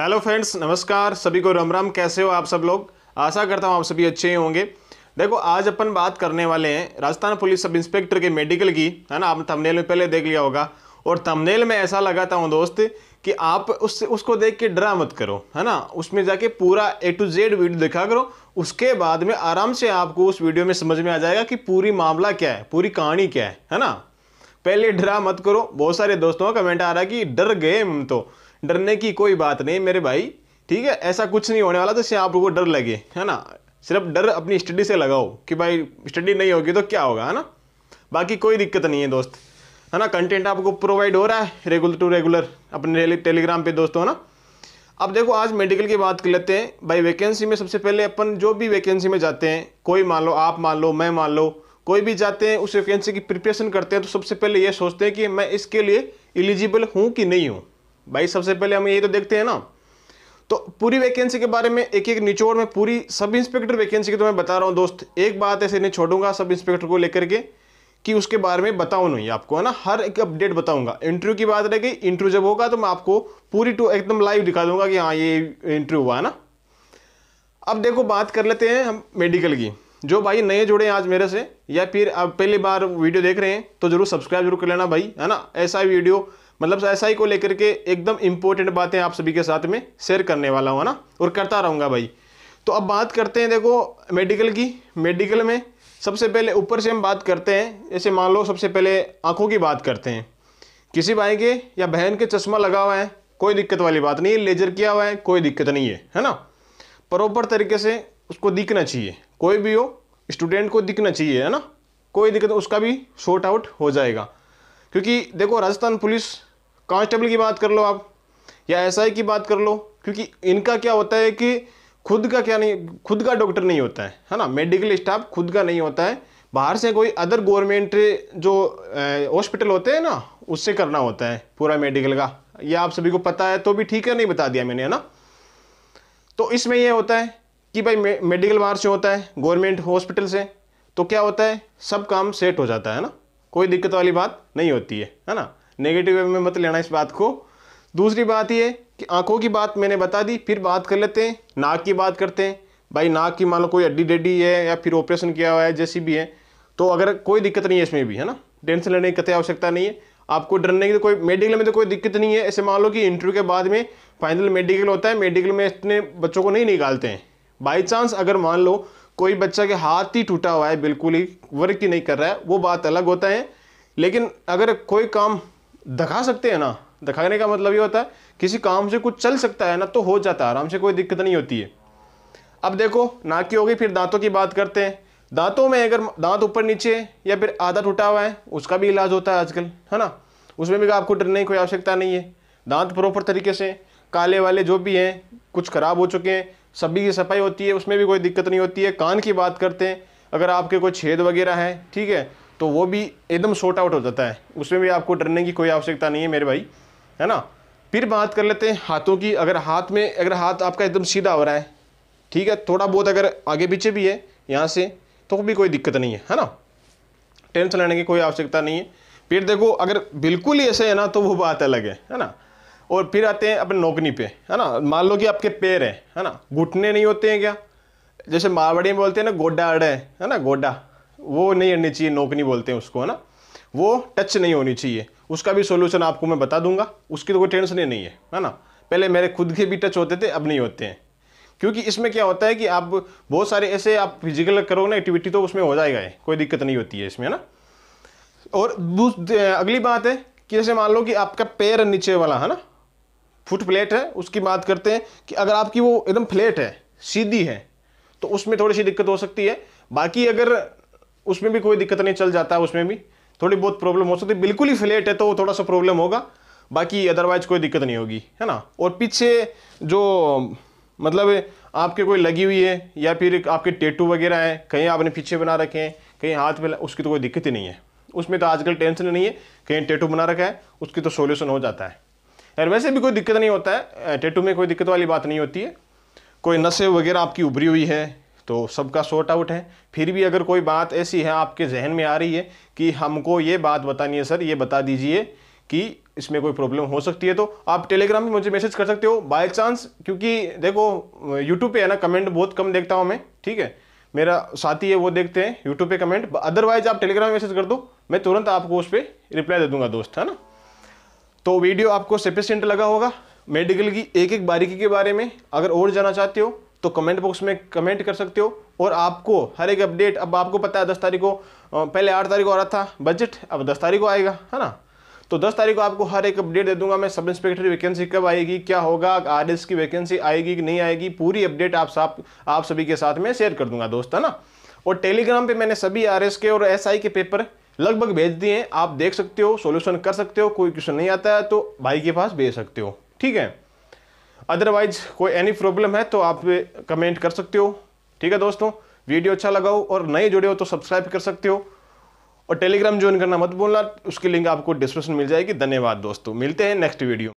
hello friends नमस्कार सभी को राम राम कैसे हो आप सब लोग आशा करता हूँ आप सभी अच्छे ही होंगे देखो आज अपन बात करने वाले हैं राजस्थान पुलिस सब इंस्पेक्टर के मेडिकल की है ना आपने थंबनेल में पहले देख लिया होगा और थंबनेल में ऐसा लगाता हूँ दोस्त कि आप उससे उसको देख के डरा मत करो है ना उसमें जाके पूरा ए टू जेड वीडियो दिखा करो उसके बाद में आराम से आपको उस वीडियो में समझ में आ जाएगा कि पूरी मामला क्या है पूरी कहानी क्या है है ना पहले डरा मत करो बहुत सारे दोस्तों का कमेंट आ रहा है कि डर गए हम तो डरने की कोई बात नहीं मेरे भाई ठीक है ऐसा कुछ नहीं होने वाला जिससे आप लोगों को डर लगे है ना सिर्फ डर अपनी स्टडी से लगाओ कि भाई स्टडी नहीं होगी तो क्या होगा है ना बाकी कोई दिक्कत नहीं है दोस्त है ना कंटेंट आपको प्रोवाइड हो रहा है रेगुलर टू रेगुलर अपने टेलीग्राम पे दोस्तों है ना अब देखो आज मेडिकल की बात कर लेते हैं भाई वैकेंसी में सबसे पहले अपन जो भी वैकेंसी में जाते हैं कोई मान लो आप मान लो मैं मान लो कोई भी जाते हैं उस वैकेंसी की प्रिपरेशन करते हैं तो सबसे पहले ये सोचते हैं कि मैं इसके लिए एलिजिबल हूँ कि नहीं हूँ भाई सबसे पहले हम यही तो देखते हैं ना तो पूरी वैकेंसी के बारे में एक एक निचोड़ में पूरी सब इंस्पेक्टर वैकेंसी की तो मैं बता रहा हूँ दोस्त एक बात ऐसे नहीं छोड़ूंगा सब इंस्पेक्टर को लेकर के कि उसके बारे में बताऊँ नहीं आपको है ना हर एक अपडेट बताऊंगा इंटरव्यू की बात रहेगी इंटरव्यू जब होगा तो मैं आपको पूरी टू एकदम लाइव दिखा दूंगा कि हाँ ये इंटरव्यू हुआ है ना अब देखो बात कर लेते हैं हम मेडिकल की जो भाई नए जुड़े हैं आज मेरे से या फिर आप पहली बार वीडियो देख रहे हैं तो जरूर सब्सक्राइब जरूर कर लेना भाई है ना ऐसा वीडियो मतलब एस को लेकर के एकदम इम्पोर्टेंट बातें आप सभी के साथ में शेयर करने वाला हूँ ना और करता रहूँगा भाई तो अब बात करते हैं देखो मेडिकल की मेडिकल में सबसे पहले ऊपर से हम बात करते हैं जैसे मान लो सबसे पहले आँखों की बात करते हैं किसी भाई के या बहन के चश्मा लगा हुआ है कोई दिक्कत वाली बात नहीं है लेजर किया हुआ है कोई दिक्कत नहीं है है ना प्रॉपर तरीके से उसको दिखना चाहिए कोई भी हो स्टूडेंट को दिखना चाहिए है ना कोई दिक्कत उसका भी शॉर्ट आउट हो जाएगा क्योंकि देखो राजस्थान पुलिस कांस्टेबल की बात कर लो आप या एसआई की बात कर लो क्योंकि इनका क्या होता है कि खुद का क्या नहीं खुद का डॉक्टर नहीं होता है है ना मेडिकल स्टाफ खुद का नहीं होता है बाहर से कोई अदर गवर्नमेंट जो हॉस्पिटल होते हैं ना उससे करना होता है पूरा मेडिकल का ये आप सभी को पता है तो भी ठीक है नहीं बता दिया मैंने है ना तो इसमें यह होता है कि भाई मे, मेडिकल बाहर से होता है गवर्नमेंट हॉस्पिटल से तो क्या होता है सब काम सेट हो जाता है ना कोई दिक्कत वाली बात नहीं होती है है ना नेगेटिव वे में मत लेना इस बात को दूसरी बात ये कि आंखों की बात मैंने बता दी फिर बात कर लेते हैं नाक की बात करते हैं भाई नाक की मान लो कोई अड्डी डेड्डी है या फिर ऑपरेशन किया हुआ है जैसी भी है तो अगर कोई दिक्कत नहीं है इसमें भी है ना टेंशन लेने की कतई आवश्यकता नहीं है आपको डरने की तो कोई मेडिकल में तो कोई दिक्कत नहीं है ऐसे मान लो कि इंटरव्यू के बाद में फाइनल मेडिकल होता है मेडिकल में इतने बच्चों को नहीं निकालते हैं बाई चांस अगर मान लो कोई बच्चा के हाथ ही टूटा हुआ है बिल्कुल ही वर्क ही नहीं कर रहा है वो बात अलग होता है लेकिन अगर कोई काम दिखा सकते हैं ना दिखाने का मतलब ये होता है किसी काम से कुछ चल सकता है ना तो हो जाता है आराम से कोई दिक्कत नहीं होती है अब देखो नाक की होगी फिर दांतों की बात करते हैं दांतों में अगर दांत ऊपर नीचे या फिर आधा टूटा हुआ है उसका भी इलाज होता है आजकल है ना उसमें भी आपको डरने की कोई आवश्यकता नहीं है दांत प्रॉपर तरीके से काले वाले जो भी हैं कुछ ख़राब हो चुके हैं सभी की सफाई होती है उसमें भी कोई दिक्कत नहीं होती है कान की बात करते हैं अगर आपके कोई छेद वगैरह है ठीक है तो वो भी एकदम शॉर्ट आउट हो जाता है उसमें भी आपको डरने की कोई आवश्यकता नहीं है मेरे भाई है ना फिर बात कर लेते हैं हाथों की अगर हाथ में अगर हाथ आपका एकदम सीधा हो रहा है ठीक है थोड़ा बहुत अगर आगे पीछे भी है यहाँ से तो भी कोई दिक्कत नहीं है है ना टेंथ लेने की कोई आवश्यकता नहीं है फिर देखो अगर बिल्कुल ही ऐसे है ना तो वो बात अलग है है ना और फिर आते हैं अपने नौकनी पे है ना मान लो कि आपके पैर हैं है ना घुटने नहीं होते हैं क्या जैसे मारवाड़ी में बोलते हैं ना गोडा अड़े है ना गोडा वो नहीं हटनी चाहिए नोकनी बोलते हैं उसको है ना वो टच नहीं होनी चाहिए उसका भी सोल्यूशन आपको मैं बता दूंगा उसकी तो कोई टेंशन ही नहीं है है ना पहले मेरे खुद के भी टच होते थे अब नहीं होते हैं क्योंकि इसमें क्या होता है कि आप बहुत सारे ऐसे आप फिजिकल करो ना एक्टिविटी तो उसमें हो जाएगा कोई दिक्कत नहीं होती है इसमें है ना और अगली बात है कि जैसे मान लो कि आपका पैर नीचे वाला है ना फुट प्लेट है उसकी बात करते हैं कि अगर आपकी वो एकदम फ्लेट है सीधी है तो उसमें थोड़ी सी दिक्कत हो सकती है बाकी अगर उसमें भी कोई दिक्कत नहीं चल जाता है उसमें भी थोड़ी बहुत प्रॉब्लम हो सकती है बिल्कुल ही फ्लेट है तो थोड़ा सा प्रॉब्लम होगा बाकी अदरवाइज कोई दिक्कत नहीं होगी है ना और पीछे जो मतलब आपके कोई लगी हुई है या फिर आपके टेटू वगैरह हैं कहीं आपने पीछे बना रखे हैं कहीं हाथ में उसकी तो कोई दिक्कत ही नहीं है उसमें तो आजकल टेंशन नहीं है कहीं टेटू बना रखा है उसकी तो सोल्यूशन हो जाता है यार वैसे भी कोई दिक्कत नहीं होता है टेटू में कोई दिक्कत वाली बात नहीं होती है कोई नशे वगैरह आपकी उभरी हुई है तो सबका शॉर्ट आउट है फिर भी अगर कोई बात ऐसी है आपके जहन में आ रही है कि हमको ये बात बतानी है सर ये बता दीजिए कि इसमें कोई प्रॉब्लम हो सकती है तो आप टेलीग्राम में मुझे मैसेज कर सकते हो बाय चांस क्योंकि देखो यूट्यूब पे है ना कमेंट बहुत कम देखता हूँ मैं ठीक है मेरा साथी है वो देखते हैं यूट्यूब पे कमेंट अदरवाइज आप टेलीग्राम में मैसेज कर दो मैं तुरंत आपको उस पर रिप्लाई दे दूंगा दोस्त है ना तो वीडियो आपको सफिशेंट लगा होगा मेडिकल की एक एक बारीकी के बारे में अगर और जाना चाहते हो तो कमेंट बॉक्स में कमेंट कर सकते हो और आपको हर एक अपडेट अब आपको पता है दस तारीख को पहले आठ तारीख को आ रहा था बजट अब दस तारीख को आएगा है ना तो दस तारीख को आपको हर एक अपडेट दे दूंगा मैं सब इंस्पेक्टर की वैकेंसी कब आएगी क्या होगा आर की वैकेंसी आएगी कि नहीं आएगी पूरी अपडेट आप साफ आप सभी के साथ में शेयर कर दूंगा दोस्त है ना और टेलीग्राम पे मैंने सभी आर के और एस के पेपर लगभग भेज दिए हैं आप देख सकते हो सोल्यूशन कर सकते हो कोई क्वेश्चन नहीं आता है तो भाई के पास भेज सकते हो ठीक है अदरवाइज कोई एनी प्रॉब्लम है तो आप कमेंट कर सकते हो ठीक है दोस्तों वीडियो अच्छा लगा हो और नए जुड़े हो तो सब्सक्राइब कर सकते हो और टेलीग्राम ज्वाइन करना मत बोलना उसकी लिंक आपको डिस्क्रिप्शन मिल जाएगी धन्यवाद दोस्तों मिलते हैं नेक्स्ट वीडियो